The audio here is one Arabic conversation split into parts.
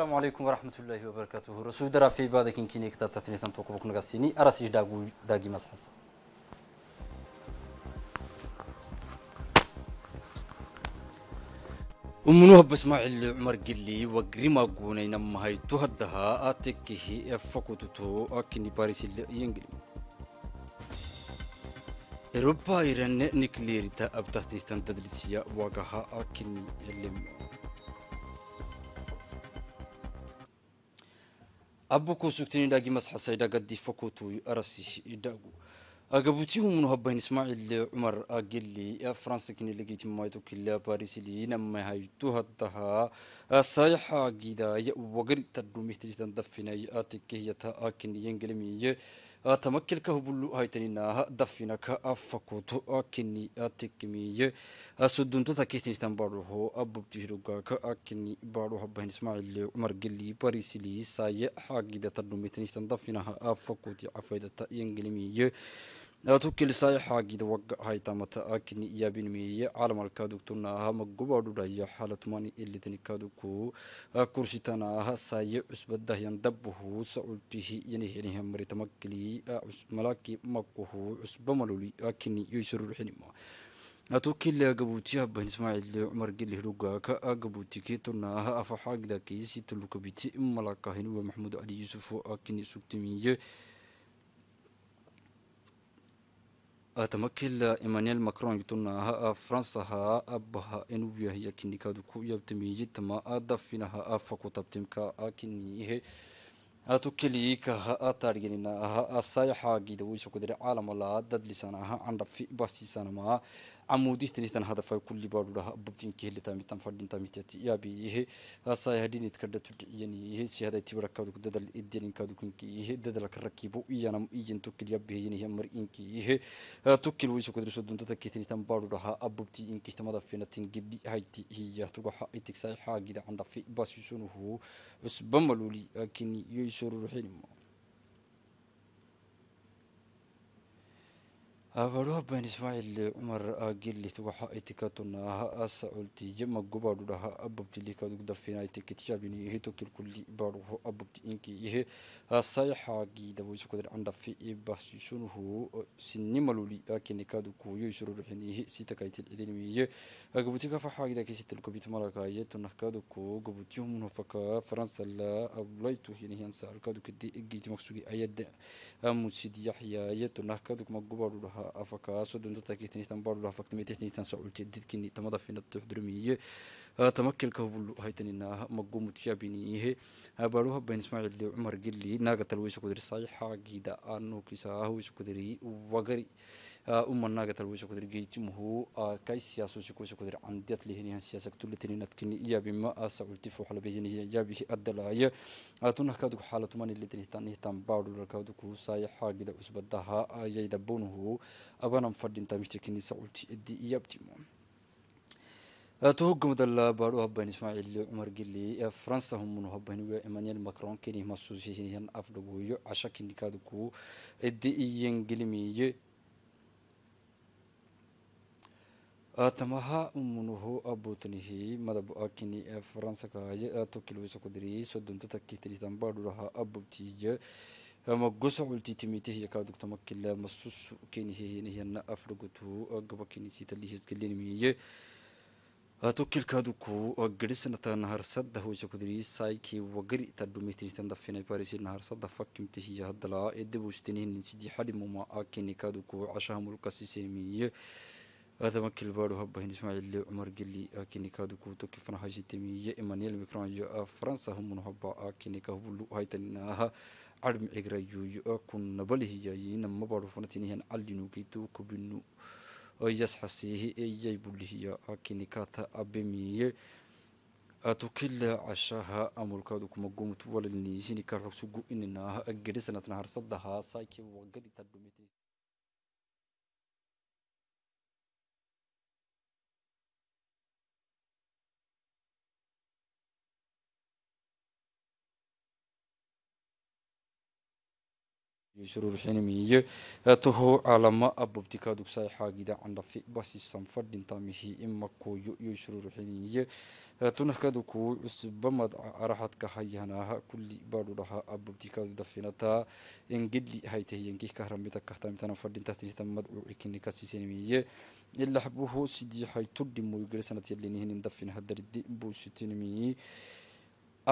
السلام عليكم ورحمة الله وبركاته رسول درا في بعدك إن كنيك تتني تنتوقبك نقصيني أرسيج داغو داغي مسحص ومنوه بسمع العمر قلي وقريما قوني نم هاي تهدها آتكه فكوتو أكني باريس اللي ينقلي أوروبا إيران نكليرتا أبتهتي تنتدرسيا وقها أكني اللي أبوكو سكتني داقي مسح سيدا قد فكوتو أرسي داقو أجبوتيهم من هبين إسماعيل عمر أجلي يا فرنسا كن اللي جيت كلا باريس اللي نما هاي تهدها صيحة جدا وقري تدومي تجي تندفنا يأتي كهيتها أكن ينقلمي tamakilka hubulu haytaninaha dafinaka afakutu akini atekimiye sudunta kehtinitan baruho abubtihirugaka akini baruha bahin ismail umar geli barisili saye hagida tadumitinitan dafinaha afakuti afaidata yengelimiye tukelisayaxaagida wagahaytamata akini iyaabinmeeye calamalka dugtuna aha magoba dhudhaya xalatumani elitnikaduku kursitana aha saye cusbadahyan dabuhu sacultihi yaniheniha maritamakili malaki makuhu cusbamaloli akini yoisururxinima atukila gabuutiya ban ismaacil cumar gelihrugaaka agabuutike tunaha afaxaagida keesi talukabiti malakahinuwa maxmud cali yusufu akini sugtimiye تمكيل إيمانيل ماكرون يتونا ها فرنسا ها أبها إنوية هي كني كادو كو يبتمي يتما أدفنا ها أفاكو تبتمكا أكني هي أتوكليك ها أتارجينا ها السايحة جدا ويشكو دري عالم الله دد لسانا ها عند في باسي سانا ما عمودي تنيتن هدف كل بارو لها ببتين كهل تامي تام فردين تامي تاتي يا بي يه أصلا هدين يتكرد يعني يه شيء هذا تبرا كادو كده دل إدين كادو كن يه ده دل كركيبو إيه أنا إيه توكل يا بي يعني هم إن يه آه، توكل ويش كده سودون تتا كتني تام بارو لها أببتي إن كي تمدا فينا تنجدي هاي تي هي تروح هاي تكسر حاجة عند في بس يسونه بس بملولي لكن يسور روحي أبرو بن إسماعيل عمر أجل لتوحى إتكاتنا أسا أولتي جمع قبارو لها أببتي لكا دوك فينا إتكتي شابين يهيتو كل كل إبارو أببتي إنكي يهي أسا يحاقي دبو يسو قدر عند في إباس يسونه سنما لولي أكي نكا دوكو يسرو رحين يهي سيتكا يتل إدين مي يهي أقبتي كفا حاقي داكي سيتل كبيت مالاكا يهيتو نحكا دوكو قبتي همونه فكا فرنسا لا أبلايتو هيني هنسا الكا دوك دي إجي تمكسوكي أياد أمو سيدي يحيا إيه يهيتو نحكا دوك مقبارو لها afaka sodonta takitini tan barlo afaktamay tehni tan saulti didkini tamada fina tuh drumiye تمكن كهبل هيتنينا مقوم تجابينيه بروها بين اسماعيل دي عمر قلي ناقة الويس قدري صحيحة جيدا أنو كيسا هو سكدري وغري umanaga talwisha kudir gejimhu kai siyasusi kusa kudir andiyat lihinihan siyasa kutulatin inatkini iyabima asa ultifu xalabejinihi iyabihi addalaya tunah kaadug xaalatuman ilitin hitan hitan baadhulal kaadugu saaya xaagida usbadaha ayayda bonuhu abanan fadhinta mishtakinisa ulti iddi iyabtimu تهجمد البارو هبان إسماعيل عمر جلي فرنسا هم من هبان وإيمانيل ماكرون كني مسوسين هن أفضل ويو عشان كني كادكو إدي إيان جلمي tamaha umunuhu abotanihi madabu akini e faransakai tokilwisokudiri sodonta takkitiritan baduraha abubtiye magosocultitimitehiya kadugtamakila masusu kenihehinihiana afragutu gabakinisitalihesgalinimiye tokil kaduku garisnata naharsada hoysokudiri saiki wagari tadumitiritan dafinay parisi naharsada fakimtihiya hadala edebustinihininsidii hadimuma akini kaduku cashaha mulkasisenimiye aadan wakil baadho habahn ismaaciille cumar geli akinikadu kuutokifana hashitamiye emmanuel microyo faransa humuna haba akinika hubulu a carmicigrayoyo kunabalihiyayiina mabaadho fanatinihan calinukitu kubinu yasxasiihi eyay bulihiya akinikata abemiye atukila cashaha amulkaadu kumagumut walaliniisini ka xogsugu ininaha gerisanatna harsadahaa saaki شرور حين ميجي تهو علما أبوب تكا دكسا حاجدا عن رفي بس السنفر دين تامشي إما كو يو شرور حين ميجي تنهك دكو عصب كل بارو لها أبوب تكا دفنتا إن جدلي هاي تهي إنكي كهرمتا كهتام تنفر دين تهتنه تمد وعكني كاسيسين ميجي إلا حبوه سيدي حي تردي يقرسنا تيلينهن دفن هدر دي بو ستين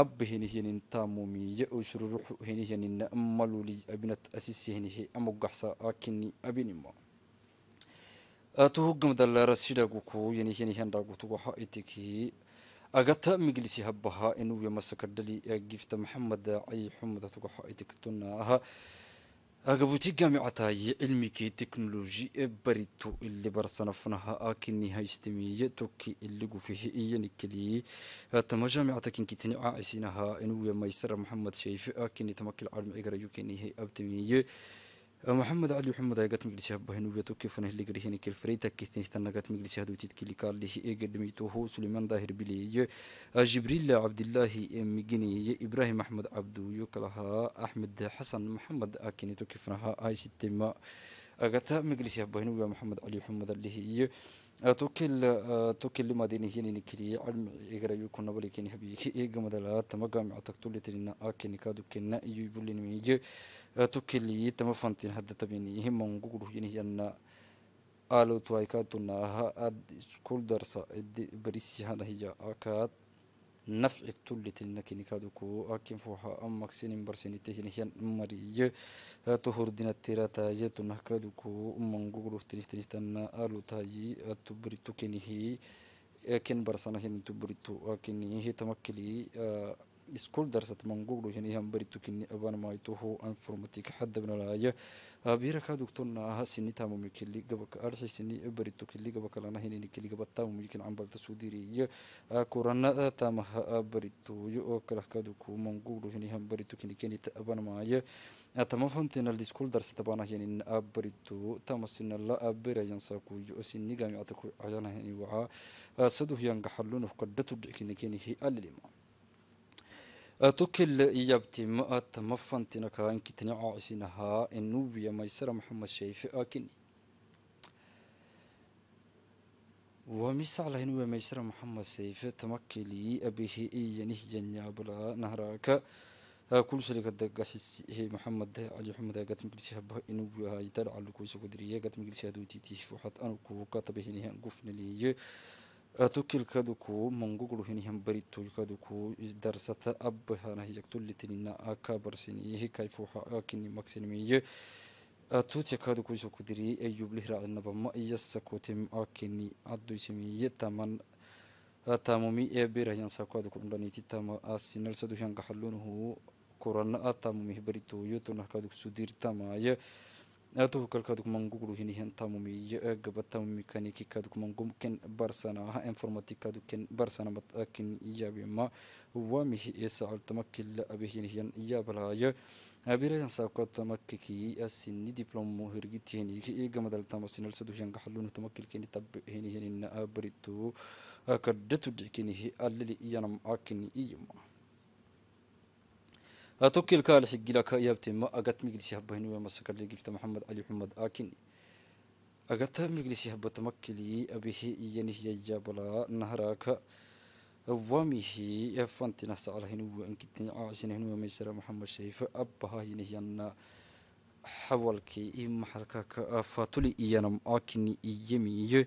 أب هني هني تامومي يأو شروح هني هني نأملو لي أبنة أسيسي هني هي أمو قحصا أكني أبني ما أتوه قم دل رسيدا قوكو يعني هن راقو توحا إتكي أغتا مجلسي هبها إنو يمسك الدلي أجفت محمد أي حمد توحا إتك تناها أقبوتي جامعة هاي علمي كي تكنولوجي بريتو اللي برسنا فنها أكني هاي استمية توكي اللي جو فيه إيا نكلي تما جامعة كن كي تنعا عسينها إنو يا ميسر محمد شايف أكني يكني هي أبتمية محمد علي محمد ايغات ميغليش ابا هنو بيتو كيف نه لي غريشين كيل فريتا كيتني تن نغات ميغليش هادو تيت كيلي كار لي شي ايغد ميتو هو سليمان ظاهر بلي آه، جبريل عبد الله ميغني ي ابراهيم احمد عبدو يوكلها احمد حسن محمد اكيني تو كيف نها اي سي تيما اغاتا ميغليش ابا هنو محمد علي محمد اللي هي توكل توكل لما دين هي نين كري علم إغرايو كنا بلي كني هبي إيجا مدلا تمجا مع تقتل ترينا أكن كادو كنا يو نميج توكل لي تم فانتين هذا تبيني هم مغول هي نين آلو توايكاتنا ها أد سكول درسا إد بريسي هنا هي أكاد nafci tullitilla kinikaaduku akinfuha amaksinin barsinitesinihian mariye tohurdinattirataye tunahkaaduku manguguruhtinihtinihtanna alutayi atuburitu kenihi ken barsanahin tuburitu akinihi tamakili iskul darsatmangugdo shan ihan baritu kini abanamaituhu an formatika xadabnalaaya aabiraka dugtona aha sini tamumikili gabaka arxi sini baritu kili gabakalana hinini kili gabatamumikin cambalta sudiriya akurana tamaha abarituyo oo kalahkaduku mangugdo shan ihan baritu kini kenita abanamaaya atamafontina liskul darsatabaana yanin abaritu tamasinala abirayansakuyo sinigamiataku cayanahani waca saduhyangaxalunuh kadhatudhikinakenihi alilima تكل إيابتي مأت مفنتنك إنك تنعو عسينها النوبية ميسرة محمد شايف أكني وميس على هنوى ميسرة محمد شايف تمكلي أبيه إيه نهجا نابلا نهراك كل شيء قد جحس هي محمد علي محمد قد مجلس هبه إنه هاي تلعى لكويس قدرية قد مجلس هدو تيتي فحط أنا كوكا تبهني هنقفني ليه tukilkaduku monguglu hiniham baritoykaduku isdarsata abbahana hijaktullitinina aka barsini hikaifuha akini maksinimiye tuutiyakaduku isokudiri ayublihraacinabama iyasakutim akini addoysimiye taman tamumi ebirahyansakaduku cundhaniti tama asinalsaduhiangaxalunuhu kurana tamumih baritoyo tunahkaduku sudir tamaye tuhukarka dukumanguguruhin hentamumiyo gabatamumikanikika dukumangumken barsanaha informatika duken barsanamat akin yabima wamihi esaaltamakila abehinihiyan yabalaayo abirayan sakotamakiki asini diplomo hirgitihiniki gamadaltamasinalsaduhiyangaxalunu tamakilkeni tabehinihiyanina abaritu kadatu dhikinihi alili iyanam akin iyima توكيل حقلك يابتي ما أجت مجلس يهبهني ومسك اللي قفت محمد علي محمد آكني أجت مجلس يهب تمكلي أبيه ينهي يجابلا نهراك وامه يفنت ناس على هنو أنكتني عاشين هنو ميسر محمد شيف أبها ينهي أن حولك إيم حلقك فاتولي إيانا آكني إيمي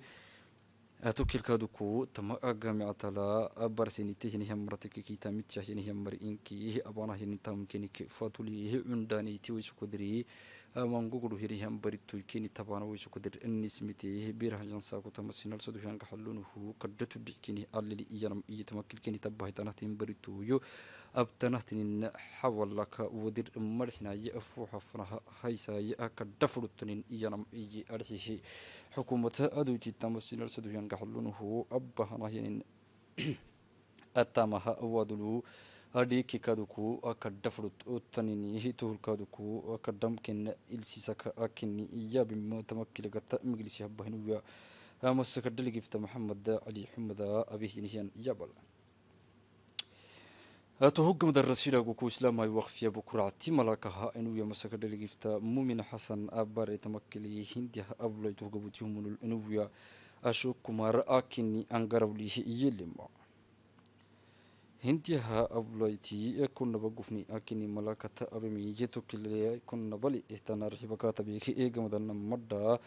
أتو كيل كادو كو تما أجمع تلا أبر سيني تجني هم مرتك كي تامي تجني هم مر إنكي أبانا هني تام كني كفاتولي هي عنداني تيوي سكودري mangugurhirihan baritu keni tabana waysu kadir anismiteehe birahajansaakutamasinalsadu hianka xalunuhu kadhatu dhikini alili iyanam iyo tamakilkeni tabahitanatin barituyo abtanahtinina xawalaka wadir marxinaye afuuxa fanaha haysaye akadhafurutanin iyanam iyo arxihi xukumata aduji tamasinalsadu hianka xalunuhu abahanayanin atamaha awadulu hadhiiki kaduku kadhafrut taninihi tuhulkaduku kadhamkena ilsisaka akini iyabimo tamakiligata miglisi habahinuya amasaka dhaligifta maxamed cali xumada abihinihiyan iyabal atuhugamda rasilagu ku waqfiya bukuracti malakaha inuya masaka mumin xasan abare tamakili hindiha avlay tuhgabutihumunul inuya ashok kumar akini angarawlihi iyelimo هنتي ها أبلايتي كنا بقفني أكني ملاكة أبمي جيتو كلي كنا بلي إهتنا رهبكا تبيكي إيجا مدن مدى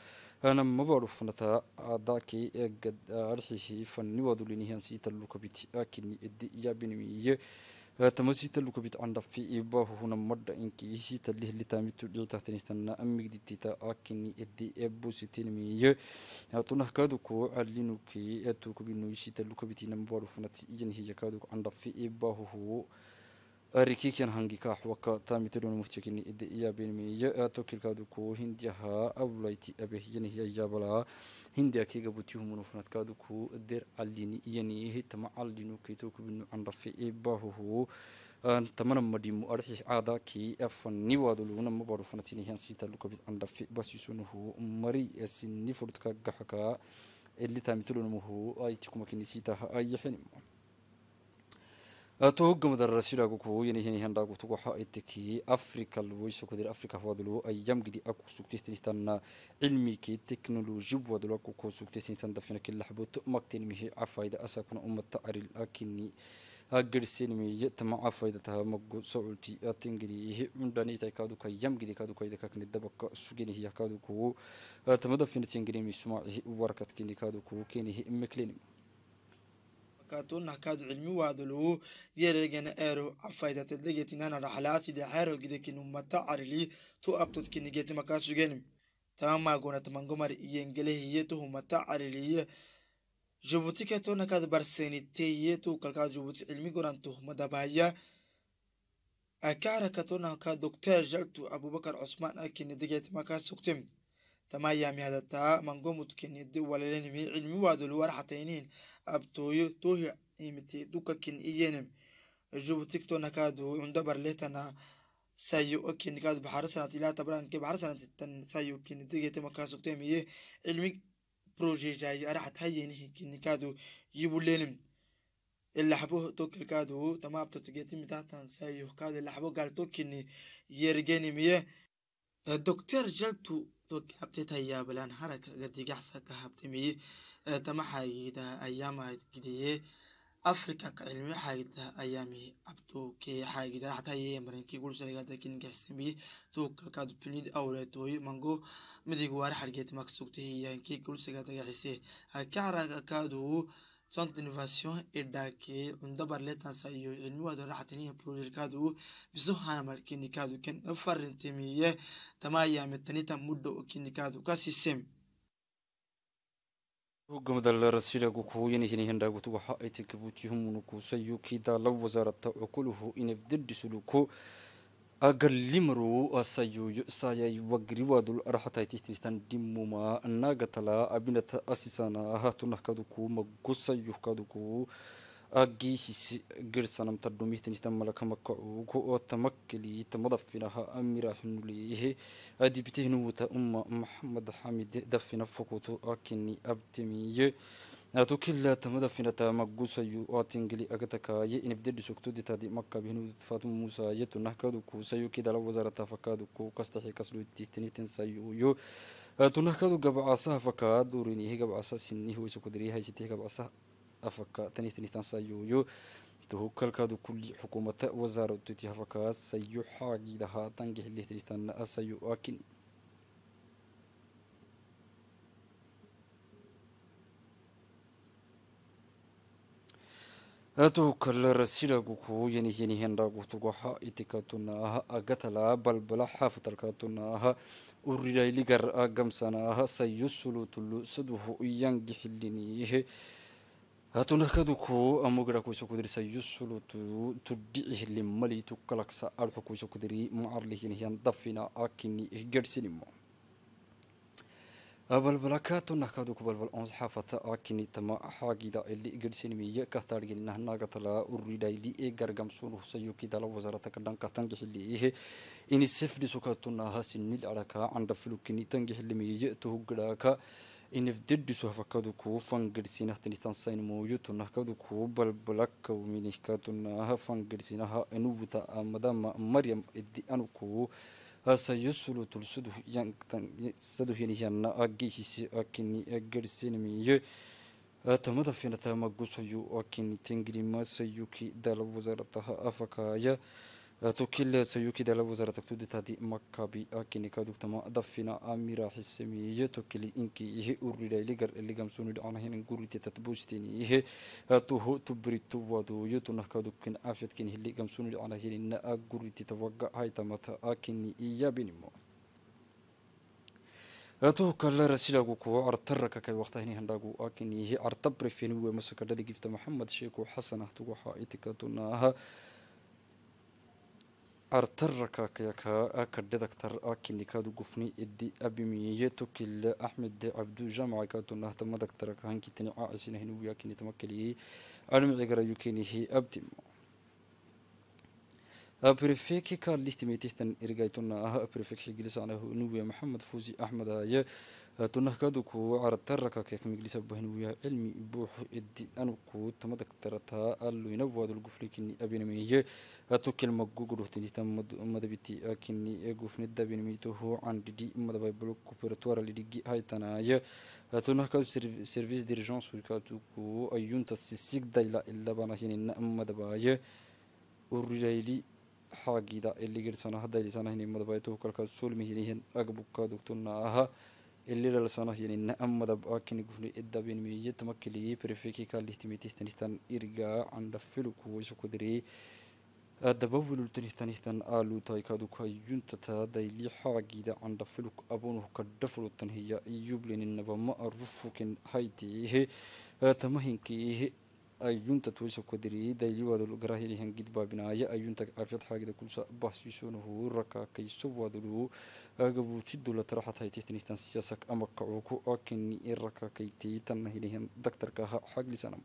أنا مبعرف نتا أداكي إيجا أرحيه فني ودوليني هنسي تلوكا بيتي أكني إدي إيا بنمي تمسيت اللي كبيت عند في إباه هنا مرة إنك يسيت اللي اللي تامي تجو تحتني استنا أمك دي تيتا أكني إدي إبو ستين مية تونه كادوكو علينو كي أتو كبينو يسيت اللي كبيتين مبارو فنتي إجن هي كادوك عند في إباه هو rikikian hangika xwaka tamitadona muftikini ida iya benmiya tokilkaadu ku hindiyaha awlayti abehiyani hiyayabala hindiya kiga butihumunu funadkaadu der calini iyani tama calinu kaytokubinu canrafi ibahuhu tamana madimu arxi caada kii afaniwaadu luguna mabaru funatinihiyan siita lukabid canrafi basisunuhu mari sinifurudka gaxaka eli tamitadona aitikumakini aytikumakinisiitaha ayaxinimo توقم درسيلا كوكو يعني هنا هنا داكو توقع حائتكي أفريقيا الويس كدير أفريقيا فاضلو أيام قدي أكو سكتي تان علمي كي تكنولوجي بوادلو كوكو سكتي تان دفنا كل حبو تؤمك تنمي عفايدة أساكن أمة تعري الأكني هاجرسينمي يتمع عفايدتها مجو سعولتي أتنجري من دانيتا كادو كي يم جدي كادو كي دكاك ندبك سجين هي كادو كو تمدفنا تنجري مسمع وركت كني كادو كو كيني مكلينمي كاتون نحكاد علمي وادلو يرغن ايرو عفايدة تدلغيتي نانا رحلاتي دي حيرو جدكي نمتا عرلي تو ابتد كي نجيتي مكاسو جنم تمام ما قونا تمنغو مار ينجليه يتو همتا عرلي جبوتي كاتون نكاد برسيني تي يتو كالكاد جبوتي علمي قران تو همدا بايا اكارا كاتون نحكاد دكتير جلتو ابو بكر عثمان اكي ندغيتي مكاسو كتم تمام يامي هذا تا منغو متكني دي ولا لاني علمي وادلو ورحتينين أبتوي توه إمتي دوكا كين إيجينم جوب تيك تو نكادو عند برلي تنا سايو أكين كاد بحر سنة لا تبران كي بحر سنة تن سايو كين تيجي تما كاسوك تامي علمي بروجي جاي أرحت هاي يعني كين كادو يبولينم اللي حبوه توكل كادو تما أبتو تيجي تما تان سايو كاد اللي حبوه قال توكيني يرجيني مية دكتور جلتو dadka habteta yaabalaan haraka argagixisada ka habtamiye tamaxayda ayaamaygidaye afrika kacilmi xayda ayaami abtuke xaygida xataye marinki gulsarigada kin gaxsamiye tuukalka dupinid awleetoye mango midig waara xargeet maksugte yaanki gulsarigada gaxise hakaraga kaaduu Centre d'innovation irdake undabar letansa iyo cilmiwaada raxatiniya projectkaadu biso hanamal kinikaadu ken farintimiye tamaya metanita muddo kinikaadu kasisem gumada la rasida ku kuyin hini handa gutu waxa ay tikabuti humunu ku sayuki da law wasarata ukuluhu inabdid suluku أقلمرو أسيو يؤسايا يوغري وادو الأرحتاي تيتريتان ديموما الناغتلا أبنة أسيسانا هاتونا كادوكو مقوسا يوكادوكو أجيسي جرسان أم تدومي تنتم ملك مكعو كو تمكلي تمضفنها أميرا حنوليه أدي بتهنو أم محمد حميد دفنا فكوتو أكني أبتمي naatu kila tamada finata magusayu oatingeli agataka ye inifdedi sugtudi tadi maka bihinu fatu musa ye tunahkadu kusayu kidala wazarata fakadu ku kastaxi kasluiti tinitensayu yo tunahkadu gabcasaha fakad urinihi gabcasa sinihi weysakudiriyahaysitihi gabcasa afaka tanitinitansayuyo تهوكلكادو كل حكومة وزارة تتيها فكاس سيو حاجي لها تنجح اللي تريتان أسيو أكن أتوك الرسيلة كوكو يني يني هندا كوتوكو ها إتكاتونا ها أغتلا بل بلا حافتلكاتونا ها أوريدا لغر أغمسانا ها سيسلو تلو سدوه إيان جحلينيه هاتونا كدوكو أمغرا كويسو كدري سيسلو تدعيه لمالي تكالكسا ألحو كويسو كدري معرليه ينضفنا أكيني إهجر سينمو balbalakaatonnahkaadu kubalbal ons xaafata akini tama xaagida ili igarsinimiya kahtaargin nahnaagatala uridayli e gargamsun husayokidala wasaarataka dhanka tangixilie ini sefdisukaatunaha sinil araka candafilukini tangixilimiyeye tuhugidhaaka inifdedisu hafakadu kuu fangirsinah tinitan sain mooyo tunahkadu kuu balbalaka minihkaatunaha fangirsinah inubuta madama maryam idi anu kuu sayusulutul suduh yang saduhin yanna agihisi akini agarsinmiyo atamada finatamagusayu akini tengirimaasayuki dal wasaarataha afakaaya توكيل سيوكي دالا وزارة تكتو دي تادي مكابي أكيني كادوك تما دفنا أميرا حسمي توكيل إنكي يه أوريدا لغر اللي لغم دعنا عنا هنا تي تتبوشتيني يه توه تبري توادو يتونه كادوك كن أفيد كن هلي دعنا سوند عنا هنا تي تتوقع هاي تمت ني إيا بنمو توك الله رسيلك كو ارترك كي وقت هني هنداغو اكن يهي ارتبر فين ومسك دلي محمد شيخ حسن توغا حايتك تناها عرتركا كيكا أكد دكتور أكني كادو قفني إدي أبي ميتو كل أحمد عبدو جمع كاتو نهت ما دكتور هنكي تني عاسين هنو كني تمكلي أنا عقرا يكيني هي أبدي ما أبريفيكي كان ليتميتي تن إرجعتنا أها أبريفيكي جلس على هنو محمد فوزي أحمد أيه tunahkaduku carataraka kekmiglisa bahnuya cilmi buuxu edi anuku tamadaktarata aluinawadu guflikini abinamiye tukilma guguruhtinita madabiti akini gufnida abinamitohu candidi madabaibalo kuperatuara lidigi haytanaya tunahkadu service dirigence urikatuku ayunta sisigdayla ilabanahinin madabaye uriraili xaagida iligirsanahadailisanahini madabaitohu kalkaad sulmihinihin agbuka dugtunaaha ililal sanahyanin na'amadab akinigufni idabin miyetamakeliyey prefekika lihtimihtihtanihtan irga candafiluku isukudirey dabawilultanihtanihtan aalutaykadukayyuntata daylixaagida candhafiluk abonuh kadhafurutanhiya iyubleninabama arufuken haytih tamahinkih ayunta ayyunta tuisa kodiriyey dayliwadul grahilihan gidba binaaya ayyunta afyadhaagida kulsa bahsiisunahu rakakaysowadalu agabuutidula taraxadhaytihtinihtan siyasak ama kacuku akini irakakaytiytanahilihan daktarkaha xaglisanam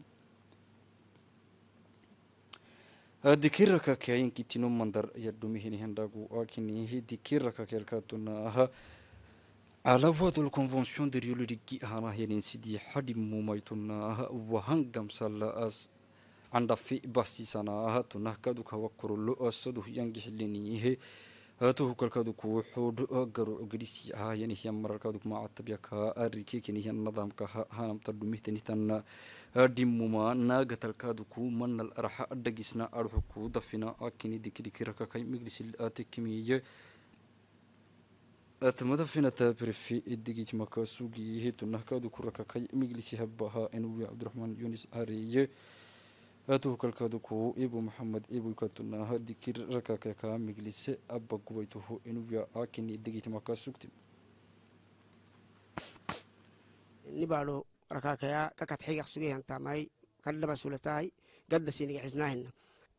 dikiraka kayankitino mandar yadhumihinihan dhagu akinihi dikiraka kelkaatunaha على وضع الكونفنسيون ديريولوجيك كي هانا هيلين سيدي حد مومايتنا وهن قمسال أس عند في باسي سنة تنه كادو كوكر لو أسدو ينجح لنيه هاتو كل كادو كوحود أجر أجريسي ها يعني هي مرة كادو ما عطب يك ها أريكي كني هي النظام كها هانم تدمي تني تنا أديم مما ناقة الكادو من الأرحاء دقيسنا دفنا أكني مجلس atamada finata prefe ee degiij makaasugi heetonahkaadu ku rakakay miglisi habbaha enuwi cabdiraxmaan yunis areeye aatuhu kalkaaduku ibu maxamed ibuykatunaha dikir rakakeka miglise abagubaytuhu enuwiya akini degiij makaasugti nibaadho rakaakaya kakadxiga sugayhantamay kadhaba gadda siniga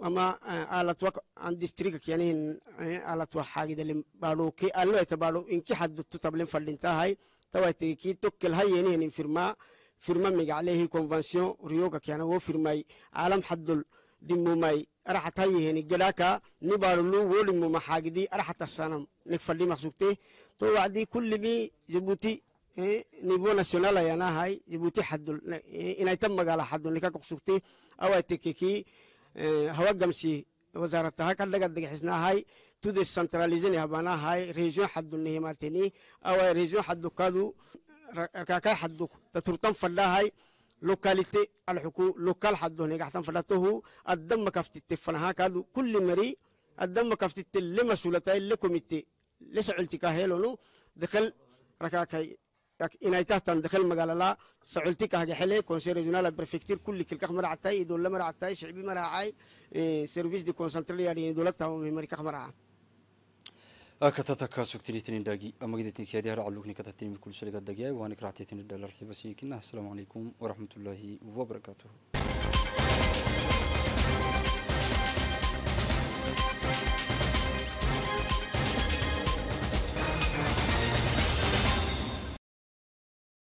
ama alatwa an district yanin alatwa hagidali balu ki allo eta balu inki haddu tutablin faldinta hay ki tokkel hayeni in firma firma mig convention rioga kana wo firmay alam haddul dimumay araxat hayeheni gadaka ni balulu wolimuma hagidi araxata sanam nik faldi maqsugte to wacdi kullimi jibuti niveau national ayana hay jibuti haddul inayta magala haddul nikakaqsugte awaiti إيه، هواجمسي وزارتها كان لقد دحسنا هاي تودي سنتراليزين هبنا هاي ريجون حدو النهماتني أو ريجون حدو كادو ركاكا حدو تترتم فلا هاي لوكاليتي الحكو لوكال حدو نيجا يعني هنا فلا فلاته الدم كفت التفنها كادو كل مري الدم كفت لمسولتين لكم التي لسعلتك هيلونو دخل ركاكاي inay tahtan dakhal magaalala sacultikahga xele conseil regional prefecture kulli kilkah maractay idolla maractay shicbi maracay service de concentraliyaadhin idolla tamamay marikah maraca akatatakaa sugtinitnindhaagi amagidatinkiyadi haracalugni katatinimir kulsaliga dagya waanik ractitinidhalarxibasiikina asalaamu calaykum waraxmatullaahi wabarakaatuhu